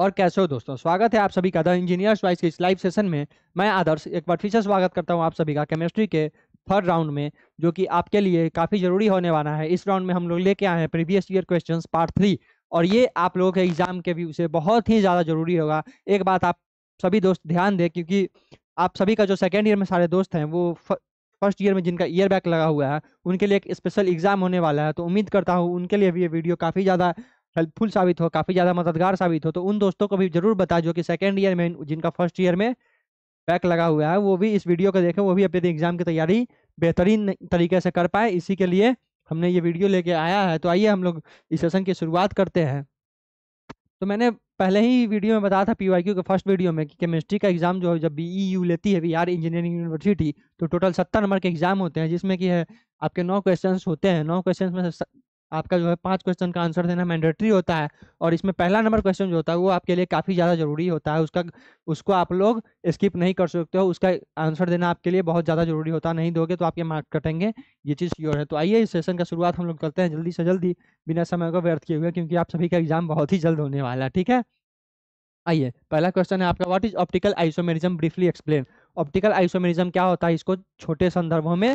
और कैसे हो दोस्तों स्वागत है आप सभी का द इंजीनियर्स वाइज के इस लाइव सेशन में मैं आदर्श एक बार फिर से स्वागत करता हूं आप सभी का केमिस्ट्री के थर्ड राउंड में जो कि आपके लिए काफ़ी ज़रूरी होने वाला है इस राउंड में हम लोग लेके आए हैं previous year question part three और ये आप लोगों के एग्जाम के व्यू से बहुत ही ज़्यादा जरूरी होगा एक बात आप सभी दोस्त ध्यान दें क्योंकि आप सभी का जो सेकेंड ईयर में सारे दोस्त हैं वो फर्स्ट ईयर में जिनका ईयर बैक लगा हुआ है उनके लिए एक स्पेशल एग्जाम होने वाला है तो उम्मीद करता हूँ उनके लिए भी ये वीडियो काफ़ी ज़्यादा हेल्पफुल साबित हो काफ़ी ज़्यादा मददगार साबित हो तो उन दोस्तों को भी जरूर बता जो कि सेकेंड ईयर में जिनका फर्स्ट ईयर में बैक लगा हुआ है वो भी इस वीडियो को देखें वो भी अपने एग्जाम की तैयारी बेहतरीन तरीके से कर पाए इसी के लिए हमने ये वीडियो लेके आया है तो आइए हम लोग इस सेशन की शुरुआत करते हैं तो मैंने पहले ही वीडियो में बताया था पी वाई क्यू के फर्स्ट वीडियो में कि केमिस्ट्री का एग्जाम जो है जब बी यू e लेती है बिहार इंजीनियरिंग यूनिवर्सिटी तो टोटल सत्तर नंबर के एग्जाम होते हैं जिसमें कि है आपके नौ क्वेश्चन होते हैं नौ क्वेश्चन में आपका जो है पांच क्वेश्चन का आंसर देना मैंडेटरी होता है और इसमें पहला नंबर क्वेश्चन जो होता है वो आपके लिए काफ़ी ज़्यादा जरूरी होता है उसका उसको आप लोग स्किप नहीं कर सकते हो उसका आंसर देना आपके लिए बहुत ज़्यादा जरूरी होता है नहीं दोगे तो आपके मार्क कटेंगे ये चीज़ श्योर है तो आइए इस सेशन का शुरुआत हम लोग करते हैं जल्दी से जल्दी बिना समय को व्यर्थ किए हुए क्योंकि आप सभी का एग्जाम बहुत ही जल्द होने वाला है ठीक है आइए पहला क्वेश्चन है आपका what is optical isomerism briefly explain optical isomerism क्या होता है इसको छोटे संदर्भों में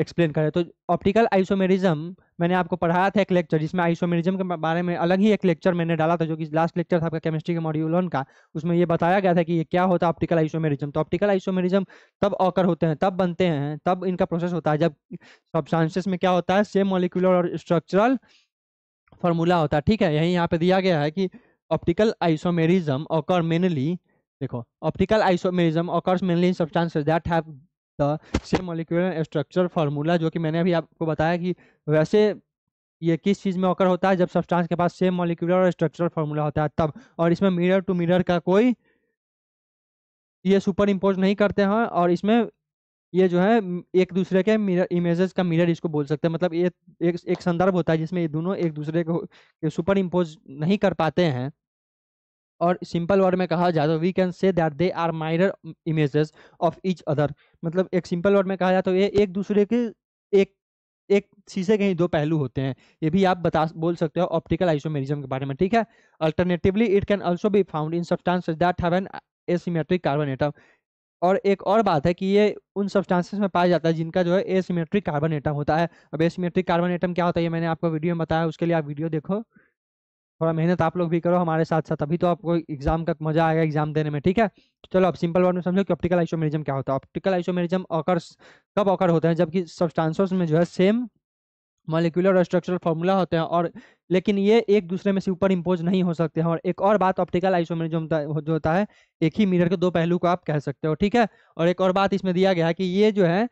एक्सप्लेन करें तो ऑप्टिकल आइसोमेरिज्म मैंने आपको पढ़ाया था एक लेक्चर जिसमें आइसोमेरिज्म के बारे में अलग ही एक लेक्चर मैंने डाला था जो कि लास्ट लेक्चर था आपका केमिस्ट्री के मॉड्यूल वन का उसमें ये बताया गया था कि ये क्या होता है ऑप्टिकल आइसोमेरिज्म तो ऑप्टिकल आइसोमेरिज्म तब ऑकर होते हैं तब बनते हैं तब इनका प्रोसेस होता है जब सब्सटांसेस में क्या होता है सेम मोलिकुलर और स्ट्रक्चरल फॉर्मूला होता है ठीक है यही यहाँ पे दिया गया है कि ऑप्टिकल आइसोमेरिज्म ऑकर मेनली देखो optical isomerism occurs mainly in substances that have the same molecular structure formula जो कि मैंने अभी आपको बताया कि वैसे ये किस चीज़ में ऑकर होता है जब सब्सटेंस के पास सेम मोलिकुलर स्ट्रक्चरल फार्मूला होता है तब और इसमें मिरर टू मिरर का कोई ये सुपर इम्पोज नहीं करते हैं और इसमें ये जो है एक दूसरे के मिरर इमेजेस का मिरर इसको बोल सकते हैं मतलब ये एक एक संदर्भ होता है जिसमें ये दोनों एक दूसरे को सुपर इम्पोज नहीं कर पाते हैं और सिंपल वर्ड में कहा जाए तो we can say that they are mirror images of each other मतलब एक सिंपल वर्ड में कहा जाए तो ये एक दूसरे के एक एक शीशे के ही दो पहलू होते हैं ये भी आप बता बोल सकते हो ऑप्टिकल आइसोमेरिज्म के बारे में ठीक है alternatively it can also be found in substances that have an asymmetric carbon atom और एक और बात है कि ये उन सब्सटेंसेस में पाया जाता है जिनका जो है एसीमेट्रिक कार्बन एटम होता है अब एसीमेट्रिक कार्बन एटम क्या होता है ये मैंने आपको वीडियो में बताया उसके लिए आप वीडियो देखो थोड़ा मेहनत आप लोग भी करो हमारे साथ साथ अभी तो आपको एग्जाम का मजा आएगा एग्जाम देने में ठीक है तो चलो अब सिंपल वर्ड में समझो कि ऑप्टिकल आइसोमेरिज्म क्या होता है ऑप्टिकल आइसोमेरिज्म ऑकर कब ऑकर होते हैं जबकि सब्सटांसोस में जो है सेम मॉलिक्यूलर और स्ट्रक्चरल फॉर्मूला होते हैं और लेकिन ये एक दूसरे में से ऊपर इम्पोज नहीं हो सकते हैं और एक और बात ऑप्टिकल आइसोमेरिज्म जो होता है एक ही मिरर के दो पहलू को आप कह सकते हो ठीक है और एक और बात इसमें दिया गया है कि ये जो है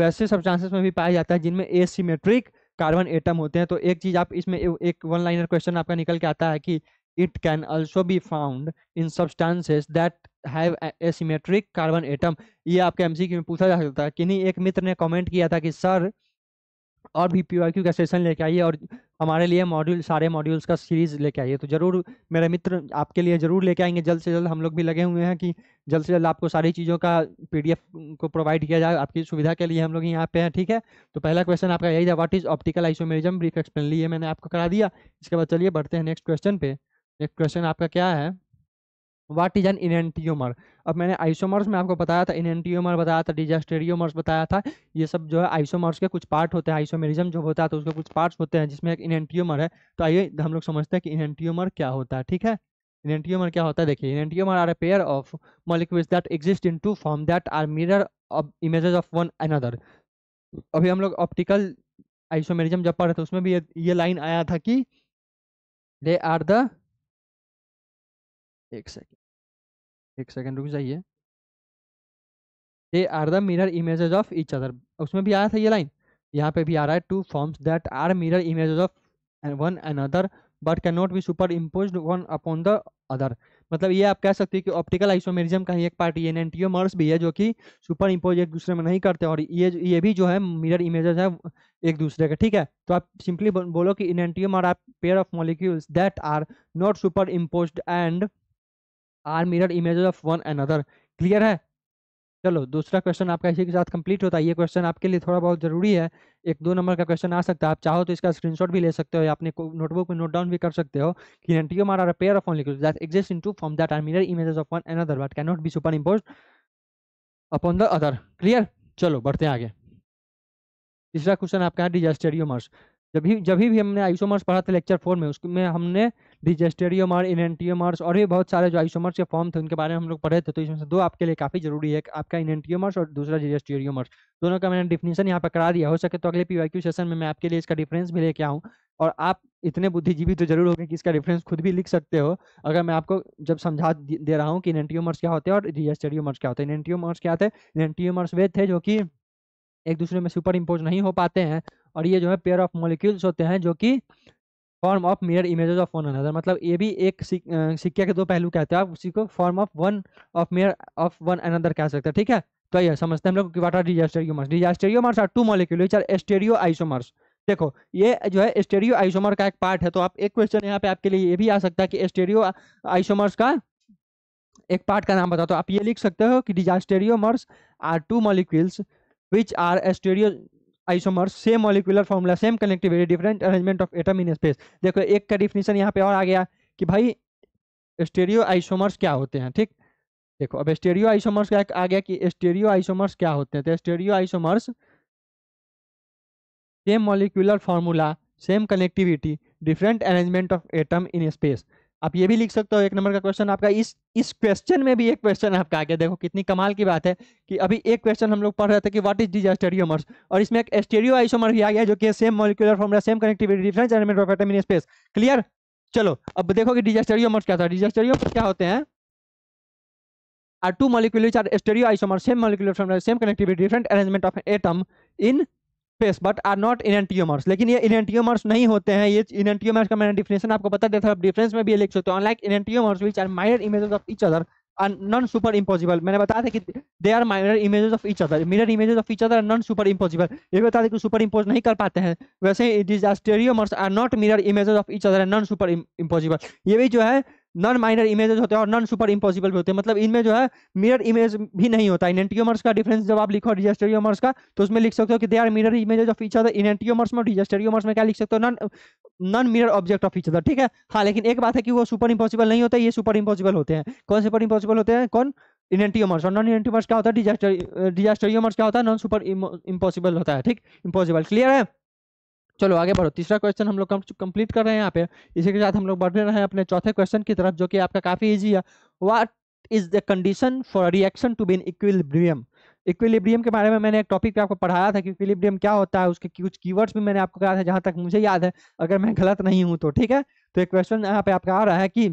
वैसे सब चांसेस में भी पाया जाता है जिनमें एसिमेट्रिक कार्बन एटम होते हैं तो एक चीज आप इसमें एक वन लाइनर क्वेश्चन आपका निकल के आता है कि it can also be found in substances that have asymmetric carbon atom ये आपके एमसीक्यू में पूछा जा सकता है नहीं एक मित्र ने कमेंट किया था कि सर और भी पी का सेशन लेके आइए और हमारे लिए मॉड्यूल सारे मॉड्यूल्स का सीरीज लेके आइए तो जरूर मेरे मित्र आपके लिए जरूर लेके आएंगे जल्द से जल्द हम लोग भी लगे हुए हैं कि जल्द से जल्द आपको सारी चीज़ों का पीडीएफ को प्रोवाइड किया जाए आपकी सुविधा के लिए हम लोग यहाँ पे हैं ठीक है तो पहला क्वेश्चन आपका यही था what is optical isomerism brief explain लिए मैंने आपको करा दिया इसके बाद चलिए बढ़ते हैं नेक्स्ट क्वेश्चन पे नेक्स्ट क्वेश्चन आपका क्या है वाट इज एन इनेंटियोमर अब मैंने आइसोमर्स में आपको बताया था इनेंटियोमर बताया था डिजास्टेरियोमर्स बताया था ये सब जो है आइसोमर्स के कुछ पार्ट होते हैं आइसोमेरिज्म जो होता है तो उसके कुछ पार्ट्स होते हैं जिसमें एक इनेंटियोमर है तो आइए हम लोग समझते हैं कि इनेंटियोमर क्या होता है ठीक है इनेंटियोमर क्या होता है देखिए enantiomer are a pair of molecules that exist in two form that are mirror of images of one another अभी हम लोग ऑप्टिकल आइसोमेरिज्म जब पढ़े थे तो उसमें भी ये लाइन आया था कि दे आर द एक सेकेंड एक सेकेंड रुक जाइए they are the mirror images of each other उसमें भी आया था ये लाइन यहाँ पे भी आ रहा है two forms that are mirror images of one and other but can not be superimpose one upon the other मतलब ये आप कह सकते हैं कि ऑप्टिकल आइसोमेरिज्म का ही एक पार्ट ये मर्स भी है जो कि सुपर इम्पोज एक दूसरे में नहीं करते और ये ये भी जो है मिरर इमेजेस है एक दूसरे का ठीक है तो आप सिंपली बोलो कि enantiomer are pair of molecules that are not superimpose and are mirror image of one another clear है चलो दूसरा क्वेश्चन आपका इसी के साथ कंप्लीट होता है ये क्वेश्चन आपके लिए थोड़ा बहुत जरूरी है एक दो नंबर का क्वेश्चन आ सकता है आप चाहो तो इसका स्क्रीनशॉट भी ले सकते हो या अपने नोटबुक में नोट डाउन भी कर सकते हो कि enantiomer pair of molecules that exist in two form that are mirror image of one another but can not be superimpose upon the other clear चलो बढ़ते हैं आगे तीसरा क्वेश्चन आपका है डिजास्टेरियोमर्स जब भी जब भी हमने आइसोमर्स पढ़ा था लेक्चर फोर में उसमें हमने डिजेस्टेरियोमार इनेंटियोमार्स और भी बहुत सारे जो आइसोमर्स के फॉर्म थे उनके बारे में हम लोग पढ़े थे तो इसमें से दो आपके लिए काफी जरूरी है आपका इनेंटियोमर्स और दूसरा डिजेस्टेरियोमर्स दोनों का मैंने डिफिनेशन यहाँ पर करा दिया हो सके तो अगले पी सेशन में मैं आपके लिए इसका डिफरेंस भी लेके आऊँ और आप इतने बुद्धिजीवी तो जरूर हो कि इसका डिफरेंस खुद भी लिख सकते हो अगर मैं आपको जब समझा दे रहा हूँ कि इनेंटियोमर्स क्या होते हैं और डिजेस्टेरियोमर्स क्या होते हैं इनेंटियोमर्स क्या थे इनेंटियोमर्स वे थे जो कि एक दूसरे में सुपर इम्पोज नहीं हो पाते हैं और ये जो है पेयर ऑफ मोलिक्यूल्स होते हैं जो कि form of mirror images of one another मतलब ये भी एक सिक्के के दो पहलू कहते हैं आप उसी को form of one of mirror of one another कह सकते हैं ठीक है तो ये समझते हैं हम लोग water diastereomers diastereomers are two molecule which are stereoisomers देखो ये जो है एस्टेरियो आइसोमर का एक पार्ट है तो आप एक क्वेश्चन यहाँ पे आपके लिए ये भी आ सकता है कि एस्टेरियो आइसोमर्स का एक पार्ट का नाम बता तो आप ये लिख सकते हो कि diastereomers are two molecules which are stereoisomers same molecular formula same connectivity different arrangement of atom in space देखो एक का डिफिनीशन यहाँ पे और आ गया कि भाई स्टेरियो आइसोमर्स क्या होते हैं ठीक देखो अब स्टेरियो आइसोमर्स क्या आ गया कि स्टेरियो आइसोमर्स क्या होते हैं तो stereoisomers same molecular formula same connectivity different arrangement of atom in space आप ये भी लिख सकते हो एक नंबर का क्वेश्चन आपका इस इस क्वेश्चन में भी एक क्वेश्चन आपका आ गया देखो कितनी कमाल की बात है कि अभी एक क्वेश्चन हम लोग पढ़ रहे थे कि व्हाट इज डीज स्टेरियोमर्स और इसमें एक एस्टेरियो आइसोमर भी आ गया जो कि same molecular formula same connectivity difference element of atom in space clear चलो अब देखो कि डीज स्टेरियोमर्स क्या था डीज स्टेरियोमर्स क्या होते हैं are two molecules are stereo stereoisomers, same molecular formula, same connectivity different arrangement of atom in space but are not enantiomers लेकिन ये इनटियोमर्स नहीं होते हैं ये इनटियोमर्स का मैंने डिफिनेशन आपको बता दिया था आप डिफरेंस में भी लिख सकते हो unlike enantiomers which are mirror images of each other non super impossible मैंने बताया था कि they are mirror images of each other mirror images of each other non super impossible ये बता दें कि सुपर इम्पोज नहीं कर पाते हैं वैसे diastereomers are not mirror images of each other non super impossible ये भी जो है नॉन माइनर इमेजेस होते हैं और नॉन सुपर इम्पॉसिबल भी होते हैं मतलब इनमें जो है मिरर इमेज भी नहीं होता है इनेंटियोमर्स का डिफरेंस जब आप लिखो डिजेस्टेरियोमर्स का तो उसमें लिख सकते हो कि they are mirror images of each other enantiomers में डिजेस्टेरियोमर्स में क्या लिख सकते हो non non mirror object of each other ठीक है हाँ लेकिन एक बात है कि वो सुपर इम्पॉसिबल नहीं होता ये सुपर इम्पॉसिबल होते हैं कौन सुपर इम्पॉसिबल होते हैं कौन इनेंटियोमर्स और नॉन इनेंटियोमर्स क्या होता है डिजेस्टेरियोमर्स क्या होता है नॉन सुपर इम्पॉसिबल होता है ठीक इम्पॉसिबल क्लियर है चलो आगे बढ़ो तीसरा क्वेश्चन हम लोग कंप्लीट कर रहे हैं यहाँ पे इसी के साथ हम लोग बढ़ रहे हैं अपने चौथे क्वेश्चन की तरफ जो कि आपका काफी ईजी है what is the condition for reaction to be in equilibrium equilibrium के बारे में मैंने एक टॉपिक पे आपको पढ़ाया था कि इक्विलिब्रियम क्या होता है उसके कुछ कीवर्ड्स भी मैंने आपको कहा था जहां तक मुझे याद है अगर मैं गलत नहीं हूं तो ठीक है तो एक क्वेश्चन यहाँ पे आपका आ रहा है कि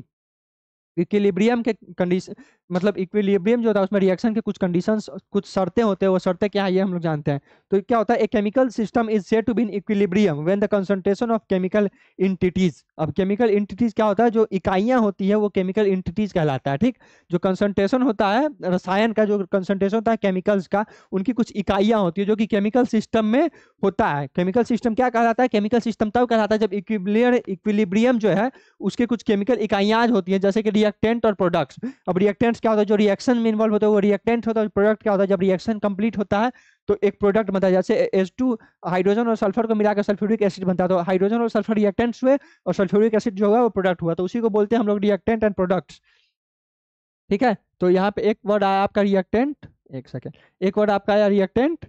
इक्विलिब्रियम के कंडीशन मतलब इक्विलिब्रियम जो होता है उसमें रिएक्शन के कुछ कंडीशन कुछ शर्तें होते हैं वो शर्तें क्या है ये हम लोग जानते हैं तो क्या होता है a chemical system is set to be in equilibrium when the concentration of chemical entities अब केमिकल इंटिटीज क्या होता है जो इकाइयां होती है वो केमिकल इंटिटीज कहलाता है ठीक जो कंसनट्रेशन होता है रसायन का जो कंसनट्रेशन होता है केमिकल्स का उनकी कुछ इकाइयाँ होती है जो कि केमिकल सिस्टम में होता है केमिकल सिस्टम क्या कहलाता है केमिकल सिस्टम तब कहलाता है जब इक्विलियर इक्विलिब्रियम जो है उसके कुछ केमिकल इकाइयां होती है जैसे कि रिएक्टेंट और प्रोडक्ट्स अब रिएक्टेंट्स क्या होता है जो रिएक्शन में इन्वॉल्व होता है वो रिएक्टेंट होता है प्रोडक्ट क्या होता है जब रिएक्शन कंप्लीट होता है तो एक प्रोडक्ट बनता है जैसे एस टू हाइड्रोजन और सल्फर को मिलाकर सल्फ्यूरिक एसिड बनता है तो हाइड्रोजन और सल्फर रिएक्टेंट्स हुए और सल्फ्यूरिक एसिड जो हुआ वो प्रोडक्ट हुआ तो उसी को बोलते हैं हम लोग रिएक्टेंट एंड प्रोडक्ट ठीक है तो यहाँ पे एक वर्ड आया आपका रिएक्टेंट एक सेकेंड एक वर्ड आपका आया रिएक्टेंट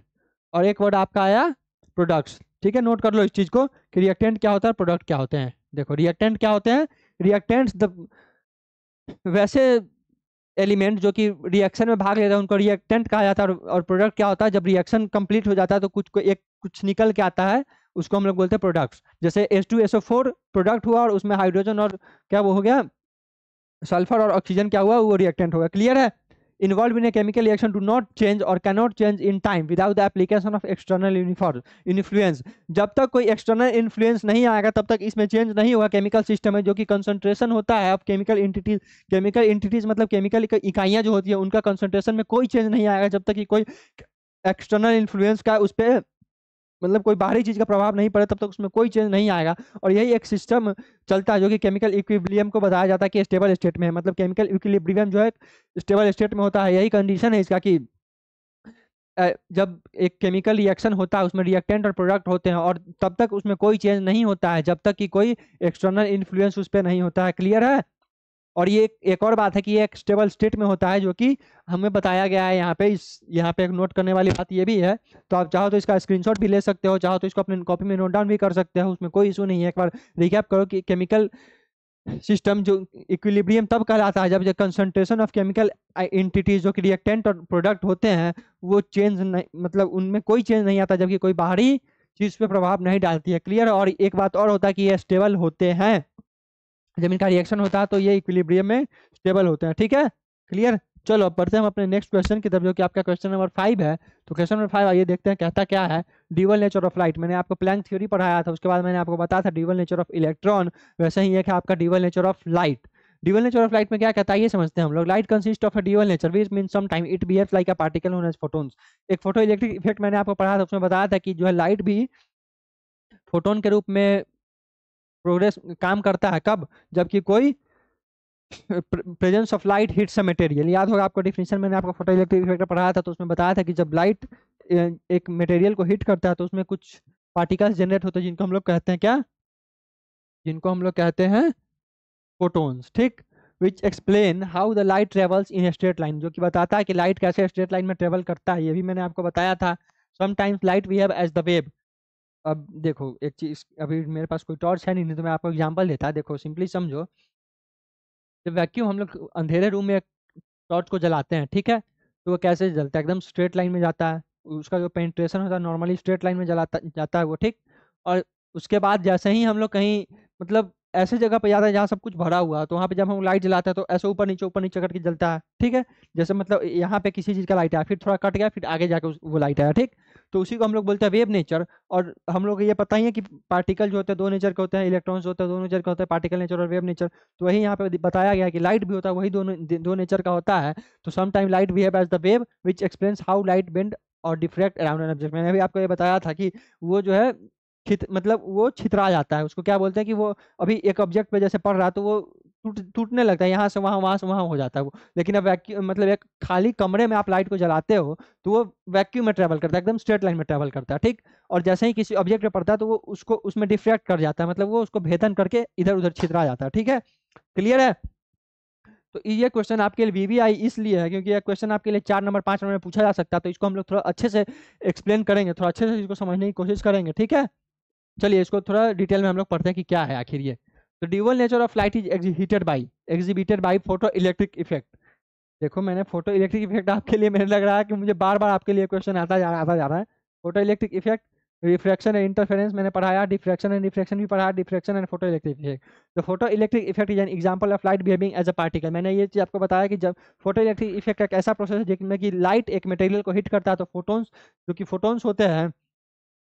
और एक वर्ड आपका आया प्रोडक्ट्स ठीक है नोट कर लो इस चीज को कि रिएक्टेंट क्या होता है प्रोडक्ट क्या होते हैं देखो रिएक्टेंट क्या होते हैं रिएक्टेंट्स द वैसे एलिमेंट जो कि रिएक्शन में भाग लेता है उनको रिएक्टेंट कहा जाता है और प्रोडक्ट क्या होता है जब रिएक्शन कंप्लीट हो जाता है तो कुछ को एक कुछ निकल के आता है उसको हम लोग बोलते हैं प्रोडक्ट्स जैसे S two S O four product हुआ और उसमें हाइड्रोजन और क्या वो हो गया सल्फर और ऑक्सीजन क्या हुआ वो रिएक्टेंट होगा क्लियर है involve in a chemical reaction do not change और can not change in time without the application of external uniform influence जब तक कोई एक्सटर्नल इन्फ्लुएंस नहीं आएगा तब तक इसमें चेंज नहीं होगा केमिकल सिस्टम में जो कि कंसनट्रेशन होता है of chemical entities chemical entities मतलब केमिकल इकाइयाँ जो होती है उनका कंसनट्रेशन में कोई चेंज नहीं आएगा जब तक कि कोई एक्सटर्नल इन्फ्लुएंस का उस पर मतलब कोई बाहरी चीज़ का प्रभाव नहीं पड़े तब तक उसमें कोई चेंज नहीं आएगा और यही एक सिस्टम चलता है जो कि केमिकल इक्विब्लियम को बताया जाता है कि स्टेबल स्टेट में है मतलब केमिकल इक्विबलियम जो है स्टेबल स्टेट में होता है यही कंडीशन है इसका कि जब एक केमिकल रिएक्शन होता है उसमें रिएक्टेंट और प्रोडक्ट होते हैं और तब तक उसमें कोई चेंज नहीं होता है जब तक कि कोई एक्सटर्नल इन्फ्लुएंस उस पर नहीं होता है क्लियर है और ये एक और बात है कि ये एक स्टेबल स्टेट में होता है जो कि हमें बताया गया है यहाँ पे इस यहाँ पे एक नोट करने वाली बात ये भी है तो आप चाहो तो इसका स्क्रीनशॉट भी ले सकते हो चाहो तो इसको अपने कॉपी में नोट डाउन भी कर सकते हो उसमें कोई इशू नहीं है एक बार रिकैप करो कि केमिकल सिस्टम जो इक्विलिब्रियम तब कहलाता है जब कंसनट्रेशन ऑफ केमिकल एंटिटीज जो कि रिएक्टेंट और प्रोडक्ट होते हैं वो चेंज नहीं मतलब उनमें कोई चेंज नहीं आता जबकि कोई बाहरी चीज़ पर प्रभाव नहीं डालती है क्लियर और एक बात और होता है कि ये स्टेबल होते हैं जब इनका रिएक्शन होता है तो ये इक्विलिब्रियम में स्टेबल होते हैं ठीक है क्लियर चलो अब हैं हम अपने नेक्स्ट क्वेश्चन की तरफ जो कि आपका क्वेश्चन नंबर फाइव है तो क्वेश्चन नंबर फाइव आइए देखते हैं कहता क्या है ड्यूअल नेचर ऑफ लाइट मैंने आपको प्लैंक थ्योरी पढ़ाया था उसके बाद मैंने आपको बताया था ड्यूअल नेचर ऑफ इलेक्ट्रॉन वैसे ही एक है आपका dual nature of light dual nature of light में क्या कहता है ये समझते हैं हम लोग light consist of a dual nature which mean some time it behave like a particle known as photons एक फोटो इलेक्ट्रिक इफेक्ट मैंने आपको पढ़ा था उसमें बताया था कि जो है लाइट भी फोटोन के रूप में प्रोग्रेस काम करता है कब जबकि कोई presence of light hits a material याद होगा आपको डिफिनेशन मैंने आपको फोटो इलेक्ट्रिक इफेक्ट पढ़ाया था तो उसमें बताया था कि जब लाइट एक मटेरियल को हिट करता है तो उसमें कुछ पार्टिकल्स जनरेट होते हैं जिनको हम लोग कहते हैं क्या जिनको हम लोग कहते हैं फोटोन्स ठीक which explain how the light travels in straight line जो कि बताता है कि लाइट कैसे स्ट्रेट लाइन में ट्रेवल करता है ये भी मैंने आपको बताया था sometimes light we have as the wave अब देखो एक चीज़ अभी मेरे पास कोई टॉर्च है नहीं नहीं तो मैं आपको एग्जांपल देता देखो सिंपली समझो जब वैक्यूम हम लोग अंधेरे रूम में टॉर्च को जलाते हैं ठीक है तो वो कैसे जलता है एकदम स्ट्रेट लाइन में जाता है उसका जो पेंट्रेशन होता है नॉर्मली स्ट्रेट लाइन में जलाता जाता है वो ठीक और उसके बाद जैसे ही हम लोग कहीं मतलब ऐसे जगह पर जाता है जहाँ सब कुछ भरा हुआ है तो वहाँ पे जब हम लाइट जलाते हैं तो ऐसे ऊपर नीचे ऊपर नीचे करके जलता है ठीक है जैसे मतलब यहाँ पे किसी चीज़ का लाइट आया फिर थोड़ा कट गया फिर आगे जाके वो लाइट आया ठीक तो उसी को हम लोग बोलते हैं वेव नेचर और हम लोग ये पता ही है कि पार्टिकल जो होते हैं दो नेचर के होते हैं इलेक्ट्रॉन्स होते हैं दो नेचर के होते हैं पार्टिकल नेचर और वेव नेचर तो वही यहाँ पे बताया गया कि लाइट भी होता है वही दो दो नेचर का होता है तो समटाइम लाइट भी as the wave which explains how light bend और डिफ्रेक्ट अराउंड एन ऑब्जेक्ट मैंने भी आपको ये बताया था कि वो जो है मतलब वो छितरा जाता है उसको क्या बोलते हैं कि वो अभी एक ऑब्जेक्ट पे जैसे पढ़ रहा है तो वो टूट टूटने लगता है यहाँ से वहाँ वहाँ से वहाँ हो जाता है वो लेकिन अब वैक्यू मतलब एक खाली कमरे में आप लाइट को जलाते हो तो वो वैक्यूम में ट्रैवल करता है एकदम स्ट्रेट लाइन में ट्रैवल करता है ठीक और जैसे ही किसी ऑब्जेक्ट में पड़ता है तो वो उसको उसमें डिफ्रैक्ट कर जाता है मतलब वो उसको भेदन करके इधर उधर छितरा जाता है ठीक है क्लियर है तो ये क्वेश्चन आपके लिए वीवीआई इसलिए है क्योंकि ये क्वेश्चन आपके लिए चार नंबर पाँच नंबर में पूछा जा सकता है तो इसको हम लोग थोड़ा अच्छे से एक्सप्लेन करेंगे थोड़ा अच्छे से इसको समझने की कोशिश करेंगे ठीक है चलिए इसको थोड़ा डिटेल में हम लोग पढ़ते हैं कि क्या है आखिर ये The nature of light is is by exhibited by photo electric effect देखो मैंने फोटो इलेक्ट्रिक इफेक्ट आपके लिए मैंने लग रहा है कि मुझे बार बार आपके लिए क्वेश्चन आता जा रहा आता जा रहा है photo electric effect refraction and interference मैंने पढ़ाया डिफ्रेक्शन एंड रिफ्रैक्शन भी पढ़ाया diffraction and photo electric effect तो photo electric effect is an example of light behaving as a particle मैंने ये चीज़ आपको बताया कि जब फोटो इलेक्ट्रिक इफेक्ट एक ऐसा प्रोसेस है जिसमें कि लाइट एक मटेरियल को हिट करता है तो फोटोन्स जो कि फोटोन्स होते हैं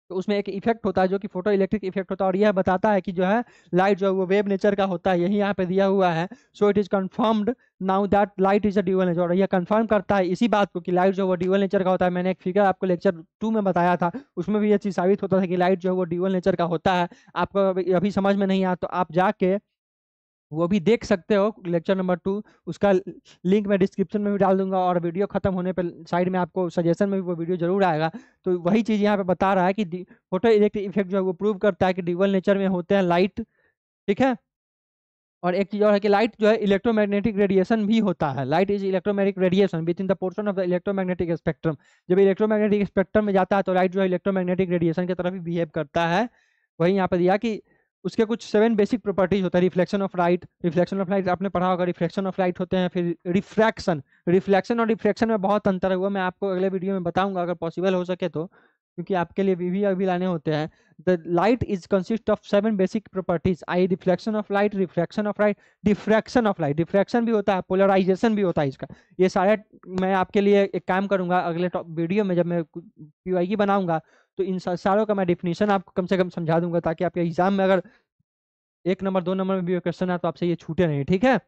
तो उसमें एक इफेक्ट होता है जो कि फोटो इलेक्ट्रिक इफेक्ट होता है और यह बताता है कि जो है लाइट जो है वो वेव नेचर का होता है यही यहाँ पे दिया हुआ है so it is confirmed now that light is a dual nature और यह कन्फर्म करता है इसी बात को कि लाइट जो है वो ड्यूअल नेचर का होता है मैंने एक फिगर आपको लेक्चर टू में बताया था उसमें भी यह चीज़ साबित होता था कि लाइट जो है वो ड्यूअल नेचर का होता है आपको अभी समझ में नहीं आया तो आप जाके वो भी देख सकते हो लेक्चर नंबर टू उसका लिंक मैं डिस्क्रिप्शन में भी डाल दूंगा और वीडियो खत्म होने पर साइड में आपको सजेशन में भी वो वीडियो जरूर आएगा तो वही चीज़ यहाँ पे बता रहा है कि फोटो इलेक्ट्रिक इफेक्ट जो है वो प्रूव करता है कि ड्यूबल नेचर में होते हैं लाइट ठीक है और एक चीज़ और है कि लाइट जो है इलेक्ट्रोमैग्नेटिक रेडिएशन भी होता है light is electromagnetic radiation with in the portion of the electromagnetic spectrum जब इलेक्ट्रोमैग्नेटिक स्पेक्ट्रम में जाता है तो लाइट जो है इलेक्ट्रोमैग्नेटिक रेडिएशन की तरफ ही बिहेव करता है वही यहाँ पर दिया कि उसके कुछ सेवन बेसिक प्रॉपर्टीज होता है reflection of light reflection of light आपने पढ़ा होगा रिफ्लेक्शन ऑफ लाइट होते हैं फिर रिफ्रैक्शन रिफ्लेक्शन और रिफ्रैक्शन में बहुत अंतर है वो मैं आपको अगले वीडियो में बताऊंगा अगर पॉसिबल हो सके तो क्योंकि आपके लिए वी अभी लाने होते हैं the light is consist of seven basic properties I reflection of light reflection of light diffraction of light diffraction भी होता है पोलराइजेशन भी होता है इसका ये सारे मैं आपके लिए एक काम करूंगा अगले वीडियो में जब मैं पी बनाऊंगा तो इन सारों का मैं डिफिनीशन आपको कम से कम समझा दूंगा ताकि आपके एग्जाम में अगर एक नंबर दो नंबर में भी क्वेश्चन है तो आपसे ये छूटे नहीं ठीक है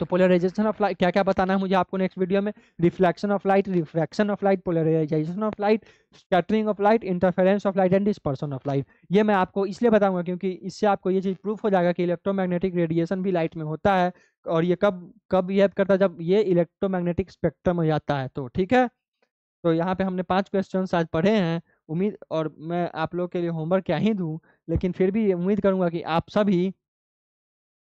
तो पोलराइजेशन ऑफ लाइट क्या क्या बताना है मुझे आपको नेक्स्ट वीडियो में reflection of light refraction of light polarisation of light scattering of light interference of light and dispersion of light ये मैं आपको इसलिए बताऊंगा क्योंकि इससे आपको ये चीज़ प्रूफ हो जाएगा कि इलेक्ट्रोमैग्नेटिक रेडिएशन भी लाइट में होता है और ये कब कब यह करता है जब ये इलेक्ट्रोमैग्नेटिक स्पेक्ट्रम हो जाता है तो ठीक है तो यहाँ पे हमने पाँच क्वेश्चन आज पढ़े हैं उम्मीद और मैं आप लोग के लिए होमवर्क क्या ही दूँ लेकिन फिर भी उम्मीद करूँगा कि आप सभी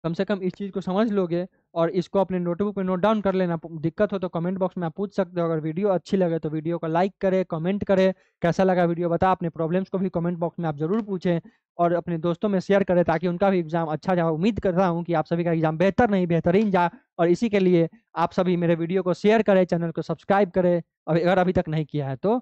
कम से कम इस चीज़ को समझ लोगे और इसको अपने नोटबुक में नोट डाउन कर लेना दिक्कत हो तो कमेंट बॉक्स में आप पूछ सकते हो अगर वीडियो अच्छी लगे तो वीडियो को लाइक करें कमेंट करें कैसा लगा वीडियो बता अपने प्रॉब्लम्स को भी कमेंट बॉक्स में आप ज़रूर पूछें और अपने दोस्तों में शेयर करें ताकि उनका भी एग्ज़ाम अच्छा जाए उम्मीद कर रहा हूँ कि आप सभी का एग्ज़ाम बेहतर नहीं बेहतरीन जा और इसी के लिए आप सभी मेरे वीडियो को शेयर करें चैनल को सब्सक्राइब करें अगर अभी तक नहीं किया है तो